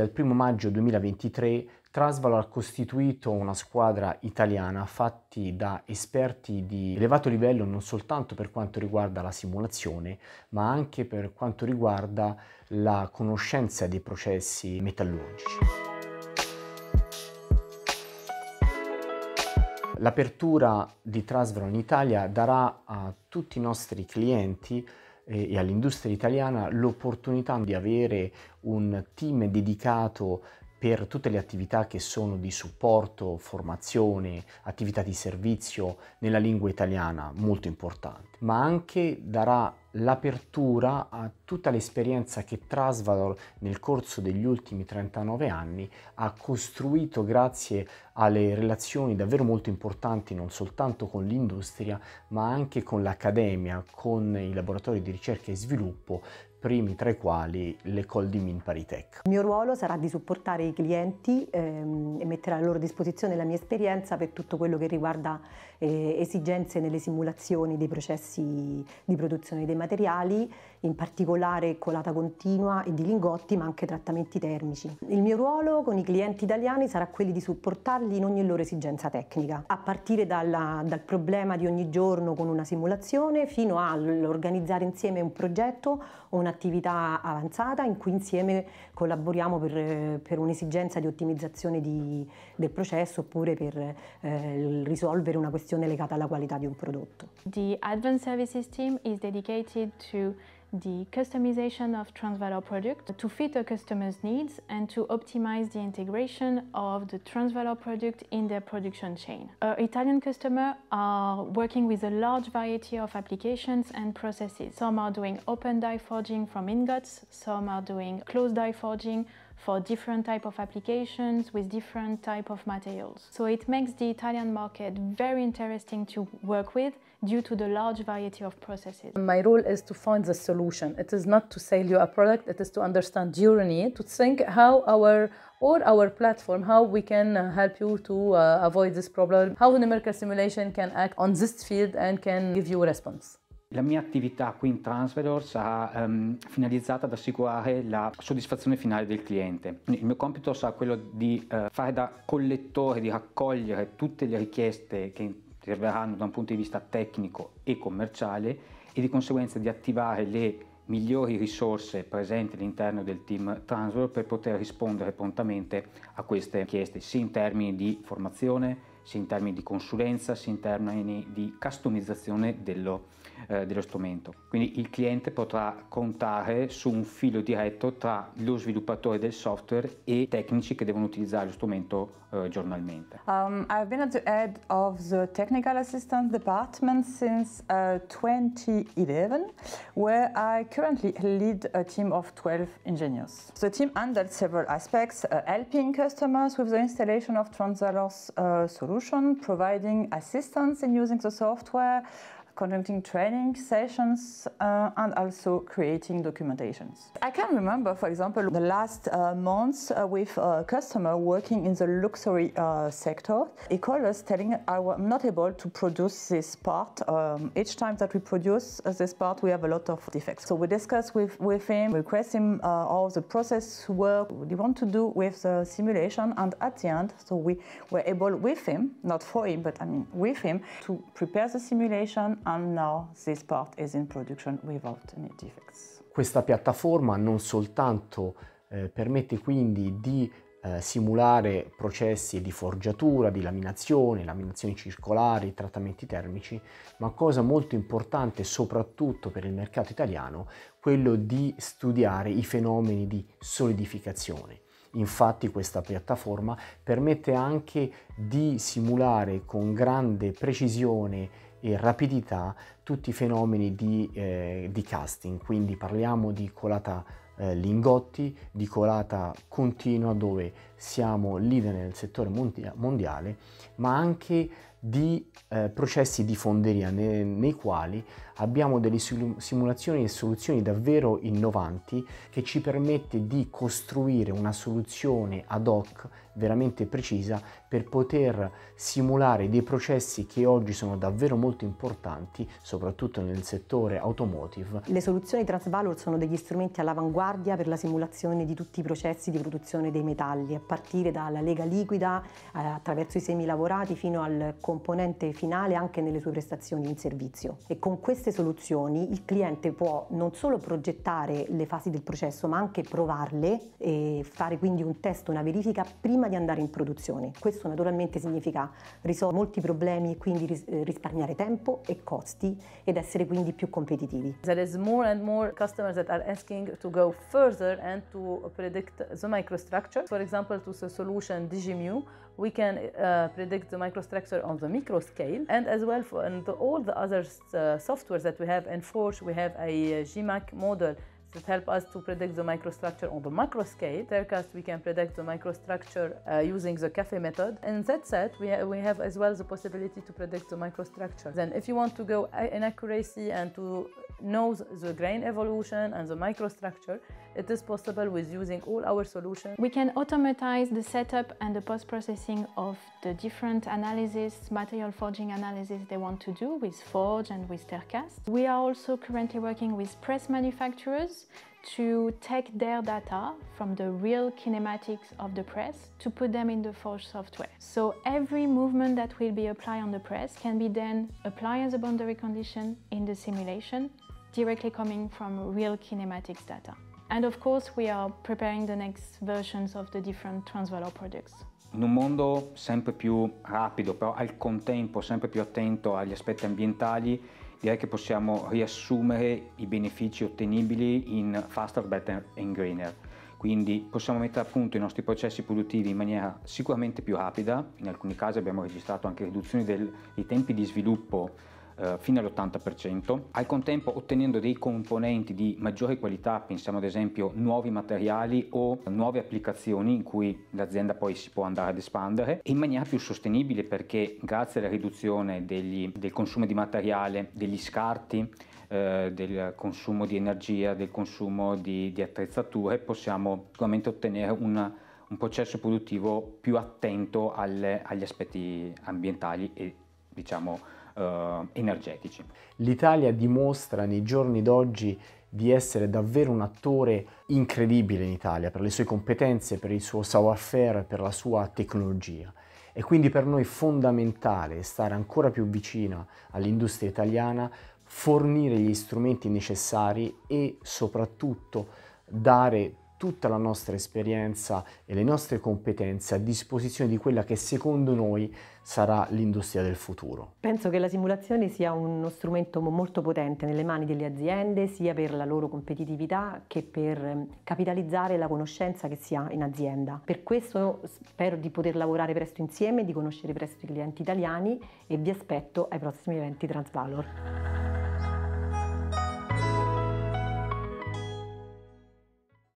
Dal 1 maggio 2023 Trasvalo ha costituito una squadra italiana fatti da esperti di elevato livello non soltanto per quanto riguarda la simulazione, ma anche per quanto riguarda la conoscenza dei processi metallurgici. L'apertura di Trasvalo in Italia darà a tutti i nostri clienti e all'industria italiana l'opportunità di avere un team dedicato per tutte le attività che sono di supporto, formazione, attività di servizio nella lingua italiana, molto importante, ma anche darà l'apertura a tutta l'esperienza che Trasvador nel corso degli ultimi 39 anni ha costruito grazie alle relazioni davvero molto importanti non soltanto con l'industria ma anche con l'accademia, con i laboratori di ricerca e sviluppo primi tra i quali l'École di Min Paritech. Il mio ruolo sarà di supportare i clienti ehm, e mettere a loro disposizione la mia esperienza per tutto quello che riguarda eh, esigenze nelle simulazioni dei processi di produzione dei materiali in particolare colata continua e di lingotti, ma anche trattamenti termici. Il mio ruolo con i clienti italiani sarà quello di supportarli in ogni loro esigenza tecnica, a partire dalla, dal problema di ogni giorno con una simulazione fino all'organizzare insieme un progetto o un'attività avanzata in cui insieme collaboriamo per, per un'esigenza di ottimizzazione di, del processo oppure per eh, risolvere una questione legata alla qualità di un prodotto. The Advanced Services team is dedicated to the customization of Transvalor product to fit a customer's needs and to optimize the integration of the Transvalor product in their production chain. Our Italian customers are working with a large variety of applications and processes. Some are doing open die forging from ingots, some are doing closed die forging, for different type of applications with different type of materials. So it makes the Italian market very interesting to work with due to the large variety of processes. My role is to find the solution. It is not to sell you a product, it is to understand your need, to think how our or our platform, how we can uh, help you to uh, avoid this problem, how numerical simulation can act on this field and can give you a response. La mia attività qui in Transvedor sarà um, ehm, finalizzata ad assicurare la soddisfazione finale del cliente. Il mio compito sarà quello di uh, fare da collettore, di raccogliere tutte le richieste che interverranno da un punto di vista tecnico e commerciale e di conseguenza di attivare le migliori risorse presenti all'interno del team Transfer per poter rispondere prontamente a queste richieste, sia in termini di formazione, sia in termini di consulenza, sia in termini di customizzazione dello, eh, dello strumento. Quindi il cliente potrà contare su un filo diretto tra lo sviluppatore del software e i tecnici che devono utilizzare lo strumento eh, giornalmente. Um, I've been at the head of the technical assistance department since uh, 2011, where I currently lead a team of 12 engineers. The team handled several aspects, uh, helping customers with the installation of Transalor's uh, solution solution, providing assistance in using the software, conducting training sessions, uh, and also creating documentations. I can remember, for example, the last uh, months uh, with a customer working in the luxury uh, sector. He called us telling I was not able to produce this part. Um, each time that we produce uh, this part, we have a lot of defects. So we discuss with, with him, request him uh, all the process work, we want to do with the simulation, and at the end, so we were able with him, not for him, but I mean with him, to prepare the simulation and now this part is in production without any defects. Questa piattaforma non soltanto eh, permette quindi di eh, simulare processi di forgiatura, di laminazione, laminazioni circolari, trattamenti termici, ma cosa molto importante soprattutto per il mercato italiano, quello di studiare i fenomeni di solidificazione. Infatti questa piattaforma permette anche di simulare con grande precisione e rapidità tutti i fenomeni di, eh, di casting, quindi parliamo di colata eh, lingotti, di colata continua dove siamo leader nel settore mondia- mondiale, ma anche di eh, processi di fonderia ne- nei quali abbiamo delle simulazioni e soluzioni davvero innovanti che ci permette di costruire una soluzione ad hoc veramente precisa per poter simulare dei processi che oggi sono davvero molto importanti, soprattutto nel settore automotive. Le soluzioni Transvalor sono degli strumenti all'avanguardia per la simulazione di tutti i processi di produzione dei metalli, a partire dalla lega liquida, eh, attraverso i semi lavorati, fino al componente finale anche nelle sue prestazioni in servizio. E con queste soluzioni il cliente può non solo progettare le fasi del processo, ma anche provarle e fare quindi un test, una verifica prima di andare in produzione. Questo questo naturalmente significa risolvere molti problemi e quindi eh, risparmiare tempo e costi ed essere quindi più competitivi. There is more and more customers that are asking to go further and to predict the microstructure. For example, to the solution DigiMU, we can uh, predict the microstructure on the micro scale and as well for and all the other uh, softwares that we have in Forge, we have a uh, GMAC model that help us to predict the microstructure on the macro scale. Telecast, we can predict the microstructure uh, using the CAFE method. In that set, we, ha we have as well the possibility to predict the microstructure. Then if you want to go in accuracy and to knows the grain evolution and the microstructure, it is possible with using all our solutions. We can automatize the setup and the post-processing of the different analysis, material forging analysis they want to do with forge and with Tercast. We are also currently working with press manufacturers to take their data from the real kinematics of the press to put them in the Forge software. So every movement that will be applied on the press can be then applied as a boundary condition in the simulation directly coming from real kinematics data. And of course we are preparing the next versions of the different Transvalor products. In un mondo sempre più rapido, però al contempo sempre più attento agli aspetti ambientali, direi che possiamo riassumere i benefici ottenibili in Faster, Better and Greener. Quindi possiamo mettere a punto i nostri processi produttivi in maniera sicuramente più rapida, in alcuni casi abbiamo registrato anche riduzioni dei tempi di sviluppo eh, fino all'80%, al contempo ottenendo dei componenti di maggiore qualità, pensiamo ad esempio nuovi materiali o nuove applicazioni in cui l'azienda poi si può andare ad espandere in maniera più sostenibile perché grazie alla riduzione degli, del consumo di materiale, degli scarti, eh, del consumo di energia, del consumo di, di attrezzature, possiamo sicuramente ottenere una un processo produttivo più attento alle, agli aspetti ambientali e diciamo eh, energetici. L'Italia dimostra nei giorni d'oggi di essere davvero un attore incredibile in Italia per le sue competenze, per il suo savoir-faire, per la sua tecnologia. È quindi per noi fondamentale stare ancora più vicina all'industria italiana, fornire gli strumenti necessari e soprattutto dare tutta la nostra esperienza e le nostre competenze a disposizione di quella che secondo noi sarà l'industria del futuro. Penso che la simulazione sia uno strumento molto potente nelle mani delle aziende, sia per la loro competitività che per ehm, capitalizzare la conoscenza che si ha in azienda. Per questo spero di poter lavorare presto insieme, di conoscere presto i clienti italiani e vi aspetto ai prossimi eventi Transvalor.